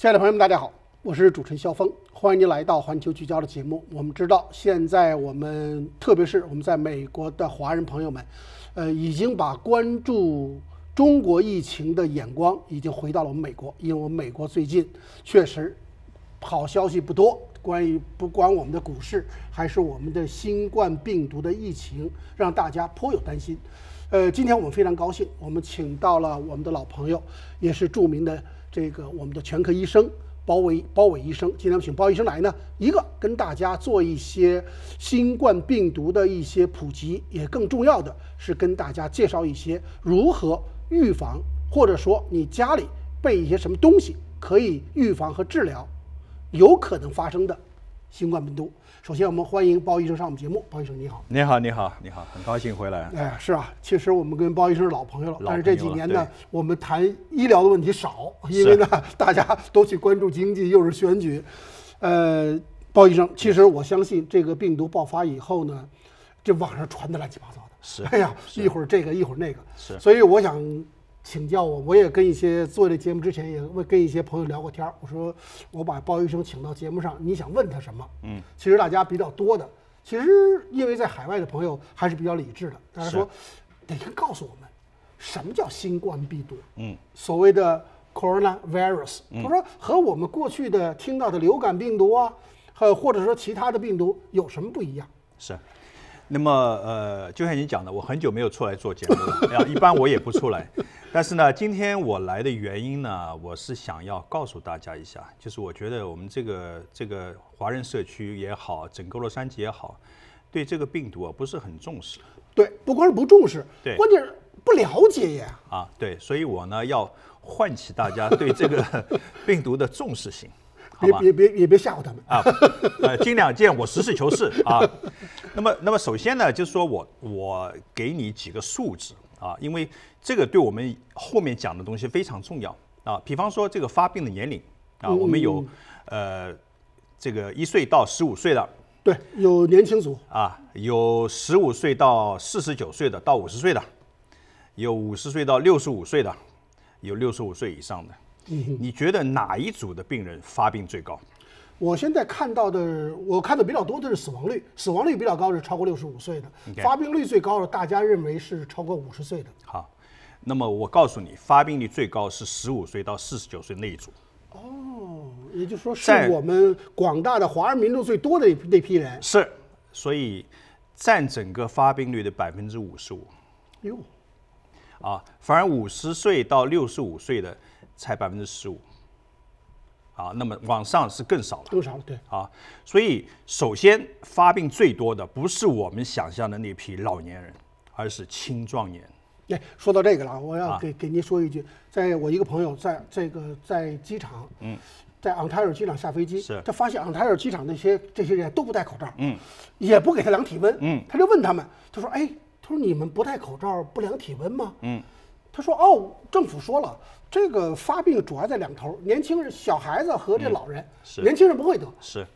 亲爱的朋友们，大家好，我是主持人肖峰，欢迎您来到《环球聚焦》的节目。我们知道，现在我们特别是我们在美国的华人朋友们，呃，已经把关注中国疫情的眼光已经回到了我们美国，因为我们美国最近确实好消息不多，关于不管我们的股市还是我们的新冠病毒的疫情，让大家颇有担心。呃，今天我们非常高兴，我们请到了我们的老朋友，也是著名的。这个我们的全科医生，包伟，包伟医生。今天请包医生来呢，一个跟大家做一些新冠病毒的一些普及，也更重要的是跟大家介绍一些如何预防，或者说你家里备一些什么东西可以预防和治疗，有可能发生的。新冠病毒，首先我们欢迎包医生上我们节目。包医生你好，你好你好你好，很高兴回来。哎，是啊，其实我们跟包医生是老朋友了，但是这几年呢，我们谈医疗的问题少，因为呢 大家都去关注经济，又是选举。呃，包医生，其实我相信这个病毒爆发以后呢，这网上传的乱七八糟的，是哎呀，一会儿这个一会儿那个，是，所以我想。请教我，我也跟一些做这节目之前也跟一些朋友聊过天儿。我说我把包医生请到节目上，你想问他什么？嗯，其实大家比较多的，其实因为在海外的朋友还是比较理智的。他说，得先告诉我们，什么叫新冠病毒？嗯，所谓的 coronavirus，他说和我们过去的听到的流感病毒啊，和或者说其他的病毒有什么不一样？是。那么呃，就像你讲的，我很久没有出来做节目了呀，一般我也不出来。但是呢，今天我来的原因呢，我是想要告诉大家一下，就是我觉得我们这个这个华人社区也好，整个洛杉矶也好，对这个病毒啊不是很重视。对，不光是不重视，对，关键是不了解也。啊，对，所以我呢要唤起大家对这个 病毒的重视性，好别也别也别吓唬他们啊！呃，今两件我实事求是啊。那么那么首先呢，就是说我我给你几个数字。啊，因为这个对我们后面讲的东西非常重要啊。比方说，这个发病的年龄啊，我们有呃，这个一岁到十五岁的，对，有年轻组啊，有十五岁到四十九岁的，到五十岁的，有五十岁到六十五岁的，有六十五岁以上的。你觉得哪一组的病人发病最高？我现在看到的，我看的比较多的是死亡率，死亡率比较高是超过六十五岁的，发病率最高的大家认为是超过五十岁的。好，那么我告诉你，发病率最高是十五岁到四十九岁那一组。哦，也就是说是我们广大的华人民众最多的那那批人。是，所以占整个发病率的百分之五十五。哟，啊，反而五十岁到六十五岁的才百分之十五。啊，那么往上是更少了，更少？了，对啊，所以首先发病最多的不是我们想象的那批老年人，而是青壮年。哎，说到这个了我要给给您说一句，在我一个朋友在这个在机场，嗯，在昂泰尔机场下飞机，是，他发现昂泰尔机场那些这些人都不戴口罩，嗯，也不给他量体温，嗯，他就问他们，他说，哎，他说你们不戴口罩不量体温吗？嗯。他说：“哦，政府说了，这个发病主要在两头，年轻人、小孩子和这老人。年轻人不会得。是，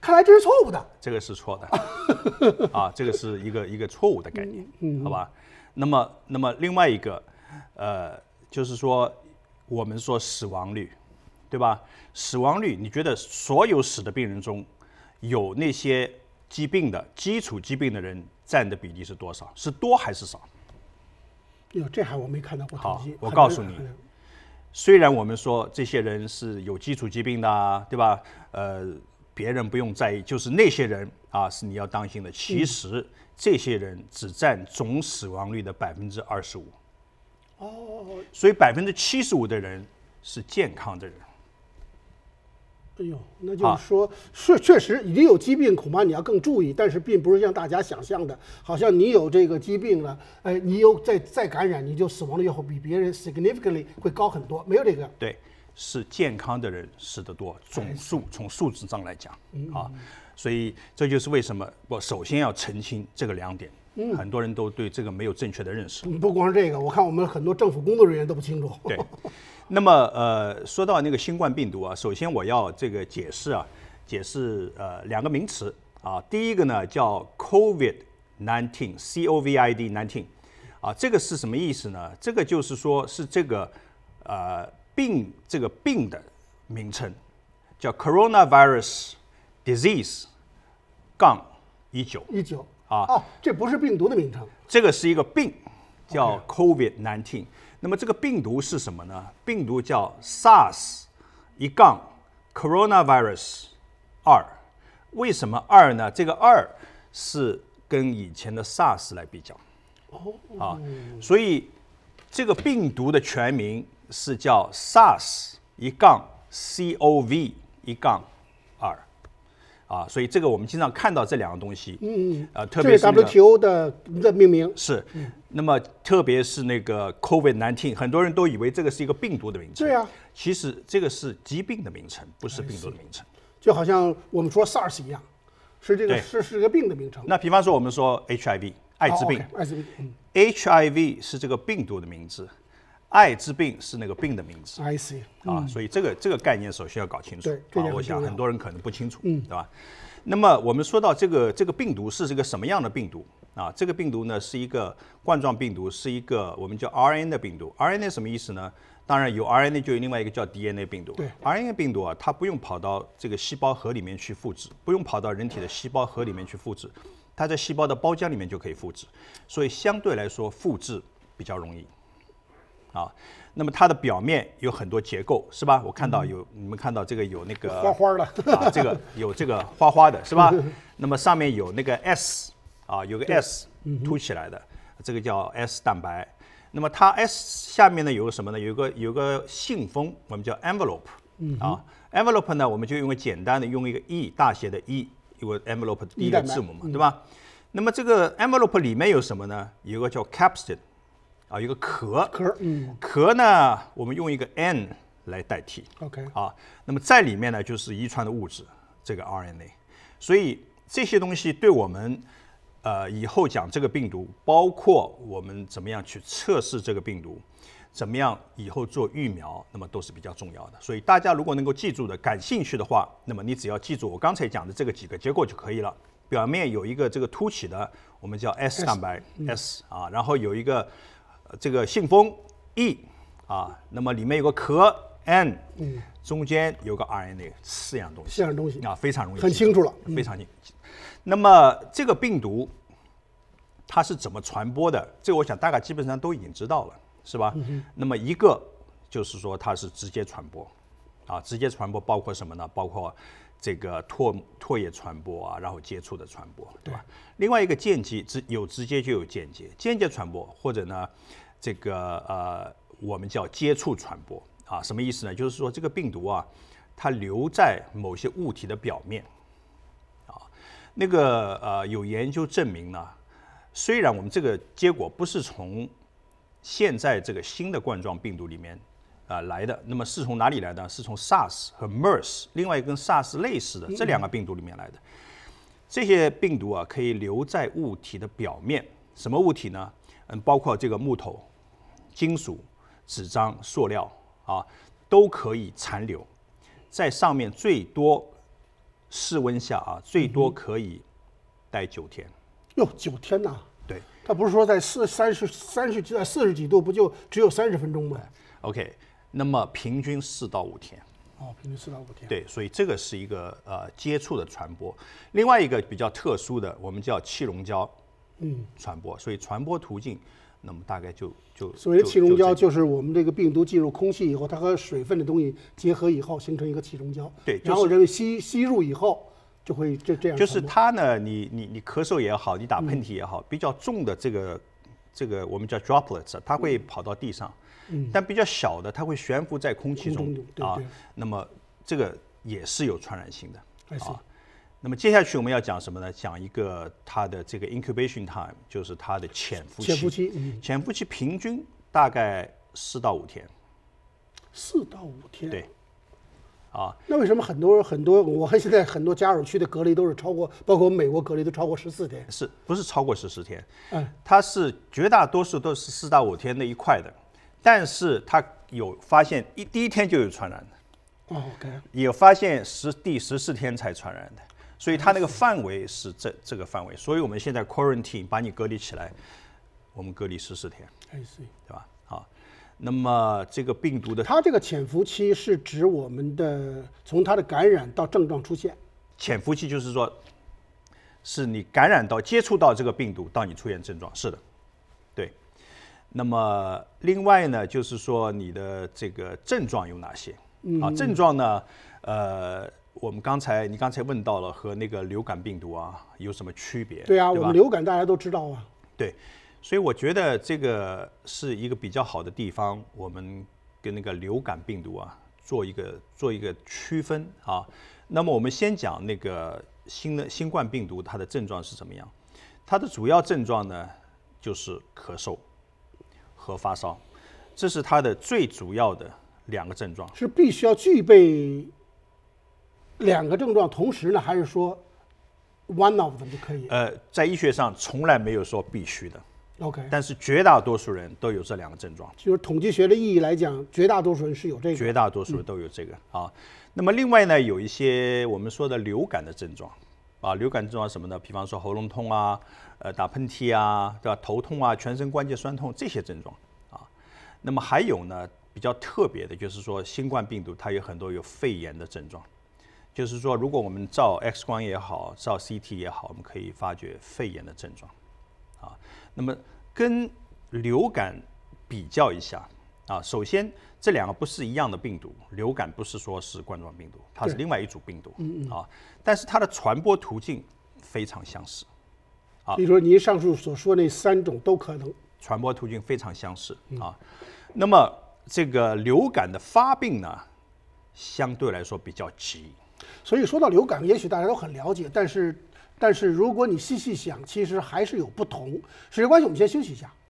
看来这是错误的。这个是错的啊，这个是一个一个错误的概念，好吧？那么，那么另外一个，呃，就是说，我们说死亡率，对吧？死亡率，你觉得所有死的病人中，有那些疾病的基础疾病的人占的比例是多少？是多还是少？”这还我没看到过。好，我告诉你，虽然我们说这些人是有基础疾病的，对吧？呃，别人不用在意，就是那些人啊，是你要当心的。其实这些人只占总死亡率的百分之二十五。哦，所以百分之七十五的人是健康的人。哎呦，那就是说，是确实已经有疾病，恐怕你要更注意。但是，并不是像大家想象的，好像你有这个疾病了，哎，你有再再感染，你就死亡了，以后比别人 significantly 会高很多。没有这个。对，是健康的人死的多，总数从数字上来讲嗯、啊，所以这就是为什么我首先要澄清这个两点。嗯，很多人都对这个没有正确的认识。不光是这个，我看我们很多政府工作人员都不清楚。对。那么，呃，说到那个新冠病毒啊，首先我要这个解释啊，解释呃两个名词啊。第一个呢叫 COVID nineteen，C O V I D nineteen，啊，这个是什么意思呢？这个就是说是这个呃病这个病的名称，叫 coronavirus disease 杠一九一九啊，哦，这不是病毒的名称，这个是一个病，叫 COVID nineteen。那么这个病毒是什么呢？病毒叫 SARS 一杠 Coronavirus 二，为什么二呢？这个二是跟以前的 SARS 来比较，哦啊，所以这个病毒的全名是叫 SARS 一杠 C O V 一杠。啊，所以这个我们经常看到这两个东西，嗯嗯，呃，特别是 WTO 的的命名是，那么特别是那个 COVID nineteen，很多人都以为这个是一个病毒的名称，对呀，其实这个是疾病的名称，不是病毒的名称，就好像我们说 SARS 一样，是这个是是一个病的名称。那比方说我们说 HIV 艾滋病，艾滋病，HIV 是这个病毒的名字。艾滋病是那个病的名字，I C 啊，所以这个这个概念首先要搞清楚。对，我想很多人可能不清楚，对吧？那么我们说到这个这个病毒是一个什么样的病毒啊？这个病毒呢是一个冠状病毒，是一个我们叫 R N 的病毒。R N a 什么意思呢？当然有 R N a 就有另外一个叫 D N A 病毒。对，R N A 病毒啊，它不用跑到这个细胞核里面去复制，不用跑到人体的细胞核里面去复制，它在细胞的包浆里面就可以复制，所以相对来说复制比较容易。啊，那么它的表面有很多结构，是吧？我看到有你们看到这个有那个花花的，啊，这个 有这个花花的是吧？那么上面有那个 S 啊，有个 S 凸起来的，这个叫 S 蛋白。那么它 S 下面呢有个什么呢？有个有个信封，我们叫 Envelope，啊，Envelope 呢我们就用个简单的用一个 E 大写的 E，因为 Envelope 的第一个字母嘛，对吧？那么这个 Envelope 里面有什么呢？有个叫 Capsid。啊，一个壳壳，嗯，壳呢，我们用一个 N 来代替。OK，啊，那么在里面呢，就是遗传的物质，这个 RNA。所以这些东西对我们，呃，以后讲这个病毒，包括我们怎么样去测试这个病毒，怎么样以后做疫苗，那么都是比较重要的。所以大家如果能够记住的，感兴趣的话，那么你只要记住我刚才讲的这个几个结构就可以了。表面有一个这个凸起的，我们叫 S 蛋白 S 啊，然后有一个。这个信封 E 啊，那么里面有个壳 N，中间有个 RNA，四样东西。四样东西啊，非常容易，很清楚了，非常清楚。那么这个病毒它是怎么传播的？这我想大概基本上都已经知道了，是吧？那么一个就是说它是直接传播，啊，直接传播包括什么呢？包括。这个唾唾液传播啊，然后接触的传播，对吧？另外一个间接，直有直接就有间接，间接传播或者呢，这个呃，我们叫接触传播啊，什么意思呢？就是说这个病毒啊，它留在某些物体的表面，啊，那个呃，有研究证明呢，虽然我们这个结果不是从现在这个新的冠状病毒里面。啊，来的，那么是从哪里来的？是从 SARS 和 MERS，另外一个跟 SARS 类似的这两个病毒里面来的。这些病毒啊，可以留在物体的表面，什么物体呢？嗯，包括这个木头、金属、纸张、塑料啊，都可以残留在上面。最多室温下啊，最多可以待九天。哟，九天呐！对，它不是说在四三十三十几四十几度，不就只有三十分钟吗？OK。那么平均四到五天，哦，平均四到五天。对，所以这个是一个呃接触的传播，另外一个比较特殊的，我们叫气溶胶，嗯，传播。所以传播途径，那么大概就就所谓的气溶胶，就是我们这个病毒进入空气以后，它和水分的东西结合以后，形成一个气溶胶。对，然后人们吸吸入以后，就会这这样。就是它呢，你你你咳嗽也好，你打喷嚏也好，比较重的这个这个我们叫 droplets，它会跑到地上。但比较小的，它会悬浮在空气中啊。那么这个也是有传染性的啊。那么接下去我们要讲什么呢？讲一个它的这个 incubation time，就是它的潜伏期。潜伏期，潜伏期平均大概四到五天。四到五天。对。啊。那为什么很多很多，我看现在很多家属区的隔离都是超过，包括美国隔离都超过十四天？是不是超过十四天？嗯。它是绝大多数都是四到五天那一块的。但是它有发现一第一天就有传染的，哦，有发现十第十四天才传染的，所以它那个范围是这这个范围，所以我们现在 quarantine 把你隔离起来，我们隔离十四天，a c 对吧？好，那么这个病毒的，它这个潜伏期是指我们的从它的感染到症状出现，潜伏期就是说，是你感染到接触到这个病毒到你出现症状，是的。那么，另外呢，就是说你的这个症状有哪些？啊，症状呢？呃，我们刚才你刚才问到了和那个流感病毒啊有什么区别？对啊，我们流感大家都知道啊。对，所以我觉得这个是一个比较好的地方，我们跟那个流感病毒啊做一个做一个区分啊。那么我们先讲那个新的新冠病毒它的症状是怎么样？它的主要症状呢就是咳嗽。和发烧，这是它的最主要的两个症状。是必须要具备两个症状同时呢，还是说 one of them 就可以？呃，在医学上从来没有说必须的。OK。但是绝大多数人都有这两个症状。就是统计学的意义来讲，绝大多数人是有这个。绝大多数都有这个啊。那么另外呢，有一些我们说的流感的症状，啊，流感症状什么呢？比方说喉咙痛啊。呃，打喷嚏啊，对吧？头痛啊，全身关节酸痛这些症状啊。那么还有呢，比较特别的就是说，新冠病毒它有很多有肺炎的症状，就是说，如果我们照 X 光也好，照 CT 也好，我们可以发觉肺炎的症状啊。那么跟流感比较一下啊，首先这两个不是一样的病毒，流感不是说是冠状病毒，它是另外一组病毒啊，但是它的传播途径非常相似。比如说您上述所说那三种都可能传播途径非常相似啊，那么这个流感的发病呢，相对来说比较急。所以说到流感，也许大家都很了解，但是但是如果你细细想，其实还是有不同。时间关系，我们先休息一下。